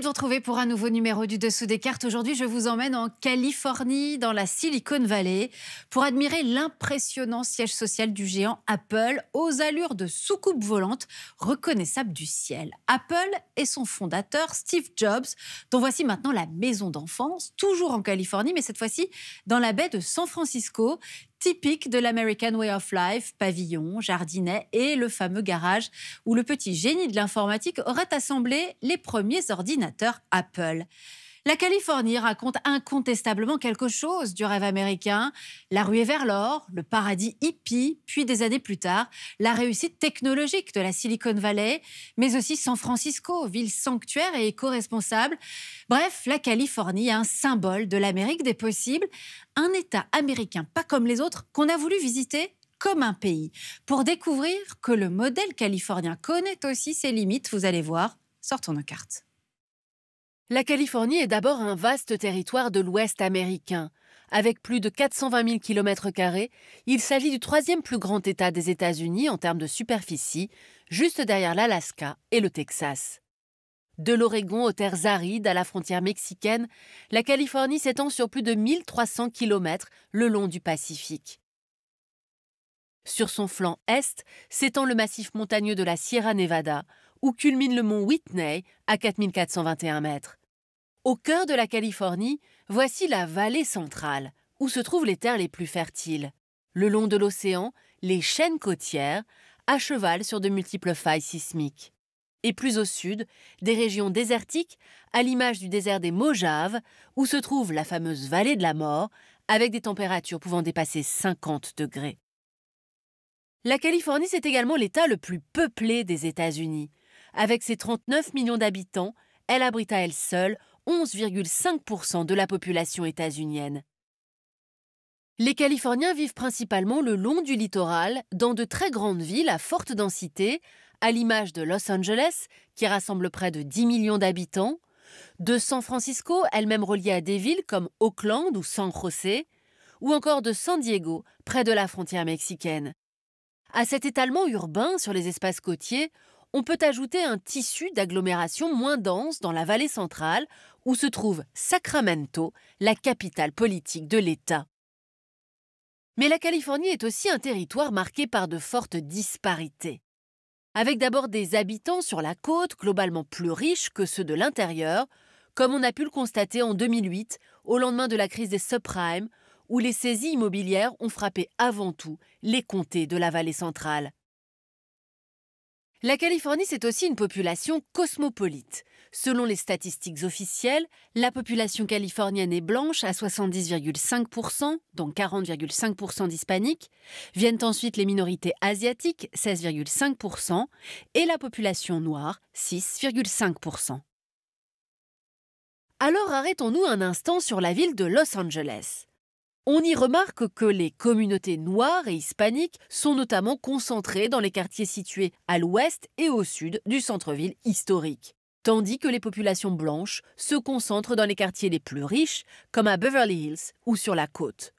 de vous retrouver pour un nouveau numéro du Dessous des cartes. Aujourd'hui, je vous emmène en Californie, dans la Silicon Valley, pour admirer l'impressionnant siège social du géant Apple aux allures de soucoupe volante reconnaissable du ciel. Apple et son fondateur Steve Jobs, dont voici maintenant la maison d'enfance, toujours en Californie, mais cette fois-ci dans la baie de San Francisco, typique de l'American Way of Life, pavillon, jardinet et le fameux garage où le petit génie de l'informatique aurait assemblé les premiers ordinateurs Apple. La Californie raconte incontestablement quelque chose du rêve américain, la ruée vers l'or, le paradis hippie, puis des années plus tard, la réussite technologique de la Silicon Valley, mais aussi San Francisco, ville sanctuaire et éco-responsable. Bref, la Californie est un symbole de l'Amérique des possibles, un État américain pas comme les autres qu'on a voulu visiter comme un pays, pour découvrir que le modèle californien connaît aussi ses limites, vous allez voir, sortons nos cartes. La Californie est d'abord un vaste territoire de l'Ouest américain. Avec plus de 420 000 km, il s'agit du troisième plus grand État des États-Unis en termes de superficie, juste derrière l'Alaska et le Texas. De l'Oregon aux terres arides à la frontière mexicaine, la Californie s'étend sur plus de 1300 km le long du Pacifique. Sur son flanc est s'étend le massif montagneux de la Sierra Nevada, où culmine le mont Whitney à 4421 mètres. Au cœur de la Californie, voici la vallée centrale, où se trouvent les terres les plus fertiles. Le long de l'océan, les chaînes côtières, à cheval sur de multiples failles sismiques. Et plus au sud, des régions désertiques, à l'image du désert des Mojaves, où se trouve la fameuse vallée de la mort, avec des températures pouvant dépasser 50 degrés. La Californie, c'est également l'État le plus peuplé des États-Unis. Avec ses 39 millions d'habitants, elle abrite à elle seule 11,5% de la population états-unienne. Les Californiens vivent principalement le long du littoral, dans de très grandes villes à forte densité, à l'image de Los Angeles, qui rassemble près de 10 millions d'habitants, de San Francisco, elle-même reliée à des villes comme Oakland ou San José, ou encore de San Diego, près de la frontière mexicaine. À cet étalement urbain sur les espaces côtiers, on peut ajouter un tissu d'agglomération moins dense dans la vallée centrale où se trouve Sacramento, la capitale politique de l'État. Mais la Californie est aussi un territoire marqué par de fortes disparités. Avec d'abord des habitants sur la côte globalement plus riches que ceux de l'intérieur, comme on a pu le constater en 2008, au lendemain de la crise des subprimes, où les saisies immobilières ont frappé avant tout les comtés de la vallée centrale. La Californie, c'est aussi une population cosmopolite. Selon les statistiques officielles, la population californienne est blanche à 70,5%, dont 40,5% d'hispaniques. Viennent ensuite les minorités asiatiques, 16,5%, et la population noire, 6,5%. Alors arrêtons-nous un instant sur la ville de Los Angeles. On y remarque que les communautés noires et hispaniques sont notamment concentrées dans les quartiers situés à l'ouest et au sud du centre-ville historique, tandis que les populations blanches se concentrent dans les quartiers les plus riches, comme à Beverly Hills ou sur la côte.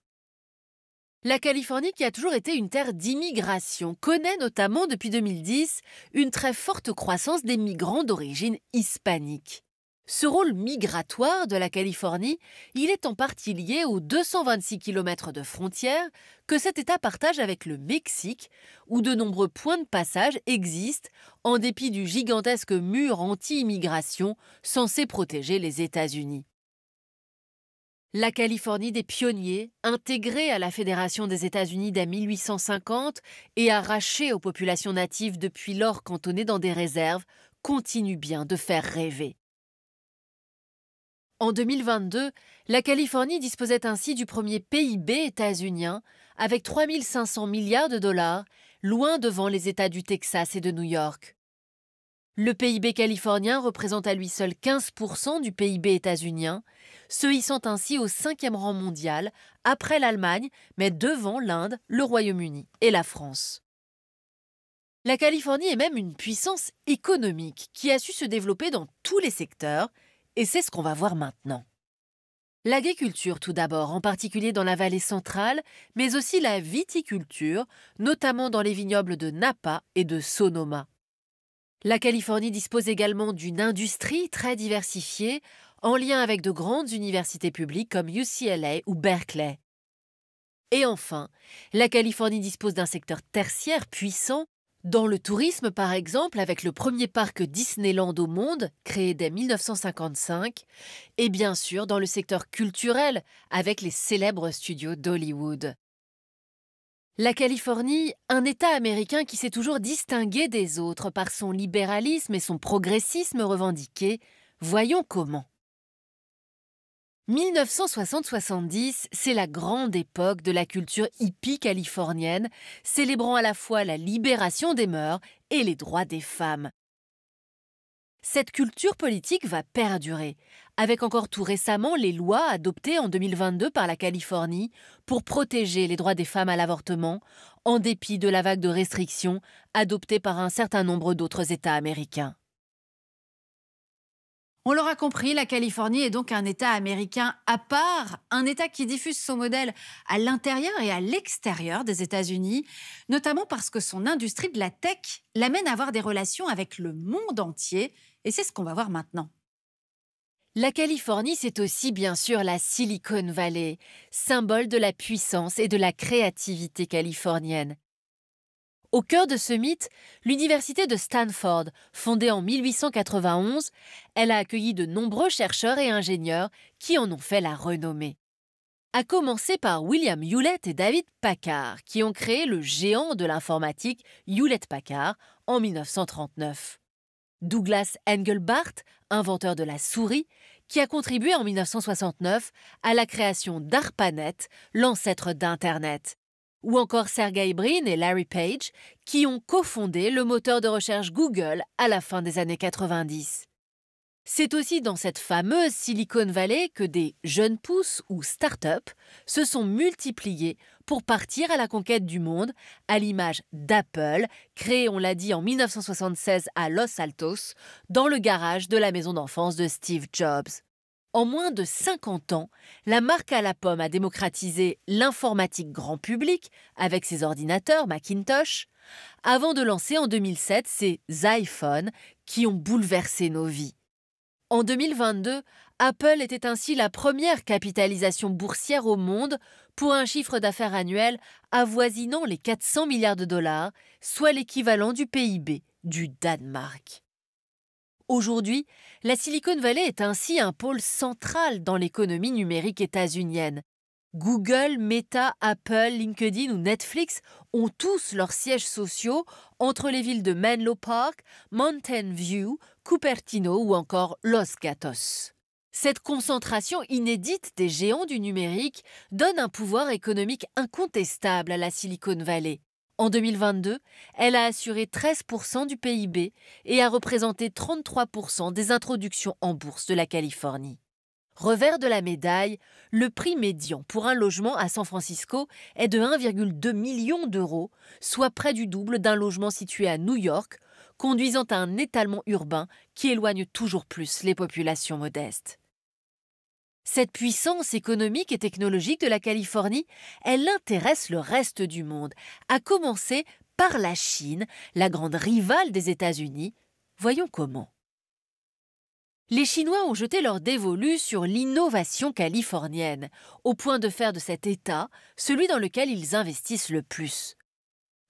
La Californie, qui a toujours été une terre d'immigration, connaît notamment depuis 2010 une très forte croissance des migrants d'origine hispanique. Ce rôle migratoire de la Californie, il est en partie lié aux 226 km de frontière que cet État partage avec le Mexique, où de nombreux points de passage existent en dépit du gigantesque mur anti-immigration censé protéger les États-Unis. La Californie des pionniers, intégrée à la Fédération des États-Unis dès 1850 et arrachée aux populations natives depuis lors cantonnées dans des réserves, continue bien de faire rêver. En 2022, la Californie disposait ainsi du premier PIB états-unien avec 3 500 milliards de dollars, loin devant les États du Texas et de New York. Le PIB californien représente à lui seul 15% du PIB états-unien, se hissant ainsi au cinquième rang mondial, après l'Allemagne, mais devant l'Inde, le Royaume-Uni et la France. La Californie est même une puissance économique qui a su se développer dans tous les secteurs, et c'est ce qu'on va voir maintenant. L'agriculture tout d'abord, en particulier dans la vallée centrale, mais aussi la viticulture, notamment dans les vignobles de Napa et de Sonoma. La Californie dispose également d'une industrie très diversifiée, en lien avec de grandes universités publiques comme UCLA ou Berkeley. Et enfin, la Californie dispose d'un secteur tertiaire puissant dans le tourisme, par exemple, avec le premier parc Disneyland au monde, créé dès 1955, et bien sûr dans le secteur culturel, avec les célèbres studios d'Hollywood. La Californie, un État américain qui s'est toujours distingué des autres par son libéralisme et son progressisme revendiqué, voyons comment. 1970, 70 c'est la grande époque de la culture hippie californienne, célébrant à la fois la libération des mœurs et les droits des femmes. Cette culture politique va perdurer, avec encore tout récemment les lois adoptées en 2022 par la Californie pour protéger les droits des femmes à l'avortement, en dépit de la vague de restrictions adoptée par un certain nombre d'autres États américains. On l'aura compris, la Californie est donc un État américain à part, un État qui diffuse son modèle à l'intérieur et à l'extérieur des États-Unis, notamment parce que son industrie de la tech l'amène à avoir des relations avec le monde entier, et c'est ce qu'on va voir maintenant. La Californie, c'est aussi bien sûr la Silicon Valley, symbole de la puissance et de la créativité californienne. Au cœur de ce mythe, l'université de Stanford, fondée en 1891, elle a accueilli de nombreux chercheurs et ingénieurs qui en ont fait la renommée. À commencer par William Hewlett et David Packard, qui ont créé le géant de l'informatique Hewlett-Packard en 1939. Douglas Engelbart, inventeur de la souris, qui a contribué en 1969 à la création d'ARPANET, l'ancêtre d'Internet ou encore Sergey Brin et Larry Page, qui ont cofondé le moteur de recherche Google à la fin des années 90. C'est aussi dans cette fameuse Silicon Valley que des jeunes pousses ou start-up se sont multipliés pour partir à la conquête du monde, à l'image d'Apple, créée, on l'a dit, en 1976 à Los Altos, dans le garage de la maison d'enfance de Steve Jobs. En moins de 50 ans, la marque à la pomme a démocratisé l'informatique grand public avec ses ordinateurs Macintosh, avant de lancer en 2007 ses iPhones qui ont bouleversé nos vies. En 2022, Apple était ainsi la première capitalisation boursière au monde pour un chiffre d'affaires annuel avoisinant les 400 milliards de dollars, soit l'équivalent du PIB du Danemark. Aujourd'hui, la Silicon Valley est ainsi un pôle central dans l'économie numérique états-unienne. Google, Meta, Apple, LinkedIn ou Netflix ont tous leurs sièges sociaux entre les villes de Menlo Park, Mountain View, Cupertino ou encore Los Gatos. Cette concentration inédite des géants du numérique donne un pouvoir économique incontestable à la Silicon Valley. En 2022, elle a assuré 13% du PIB et a représenté 33% des introductions en bourse de la Californie. Revers de la médaille, le prix médian pour un logement à San Francisco est de 1,2 million d'euros, soit près du double d'un logement situé à New York, conduisant à un étalement urbain qui éloigne toujours plus les populations modestes. Cette puissance économique et technologique de la Californie, elle intéresse le reste du monde, à commencer par la Chine, la grande rivale des États-Unis. Voyons comment. Les Chinois ont jeté leur dévolu sur l'innovation californienne, au point de faire de cet État celui dans lequel ils investissent le plus.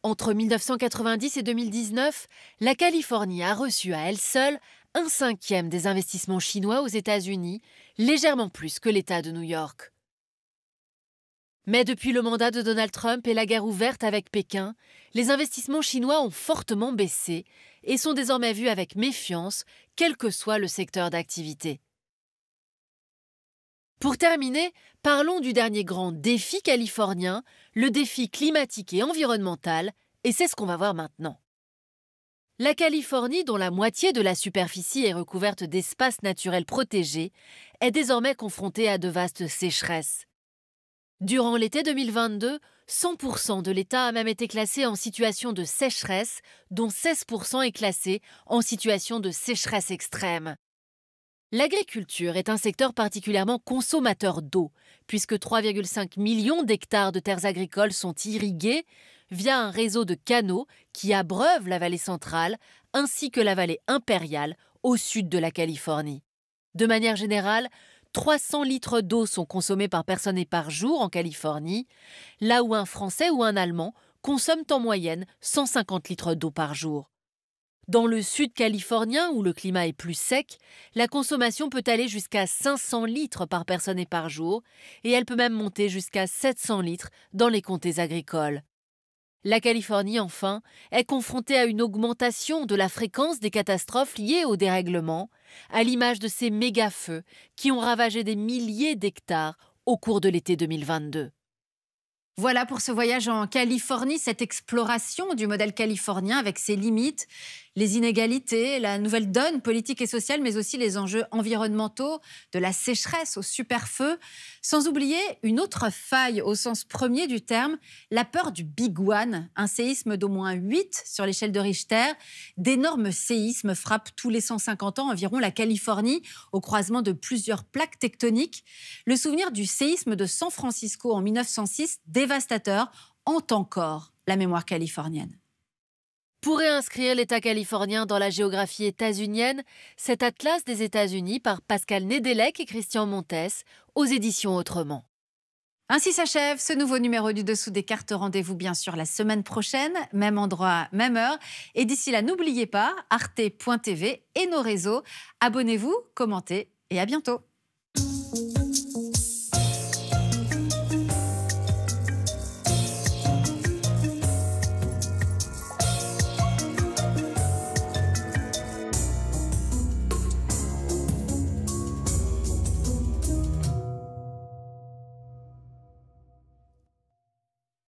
Entre 1990 et 2019, la Californie a reçu à elle seule un cinquième des investissements chinois aux États-Unis, légèrement plus que l'État de New York. Mais depuis le mandat de Donald Trump et la guerre ouverte avec Pékin, les investissements chinois ont fortement baissé et sont désormais vus avec méfiance, quel que soit le secteur d'activité. Pour terminer, parlons du dernier grand défi californien, le défi climatique et environnemental, et c'est ce qu'on va voir maintenant. La Californie, dont la moitié de la superficie est recouverte d'espaces naturels protégés, est désormais confrontée à de vastes sécheresses. Durant l'été 2022, 100% de l'État a même été classé en situation de sécheresse, dont 16% est classé en situation de sécheresse extrême. L'agriculture est un secteur particulièrement consommateur d'eau, puisque 3,5 millions d'hectares de terres agricoles sont irrigués, via un réseau de canaux qui abreuve la vallée centrale ainsi que la vallée impériale au sud de la Californie. De manière générale, 300 litres d'eau sont consommés par personne et par jour en Californie, là où un Français ou un Allemand consomment en moyenne 150 litres d'eau par jour. Dans le sud californien, où le climat est plus sec, la consommation peut aller jusqu'à 500 litres par personne et par jour, et elle peut même monter jusqu'à 700 litres dans les comtés agricoles. La Californie, enfin, est confrontée à une augmentation de la fréquence des catastrophes liées au dérèglement, à l'image de ces méga-feux qui ont ravagé des milliers d'hectares au cours de l'été 2022. Voilà pour ce voyage en Californie, cette exploration du modèle californien avec ses limites, les inégalités, la nouvelle donne politique et sociale, mais aussi les enjeux environnementaux, de la sécheresse au superfeu, sans oublier une autre faille au sens premier du terme, la peur du Big One, un séisme d'au moins 8 sur l'échelle de Richter. D'énormes séismes frappent tous les 150 ans environ la Californie au croisement de plusieurs plaques tectoniques. Le souvenir du séisme de San Francisco en 1906 dévastateurs, ont encore la mémoire californienne. Pour réinscrire l'État californien dans la géographie états-unienne, cet atlas des États-Unis par Pascal Nedelec et Christian Montes aux éditions Autrement. Ainsi s'achève ce nouveau numéro du Dessous des cartes. Rendez-vous bien sûr la semaine prochaine, même endroit, même heure. Et d'ici là, n'oubliez pas arte.tv et nos réseaux. Abonnez-vous, commentez et à bientôt.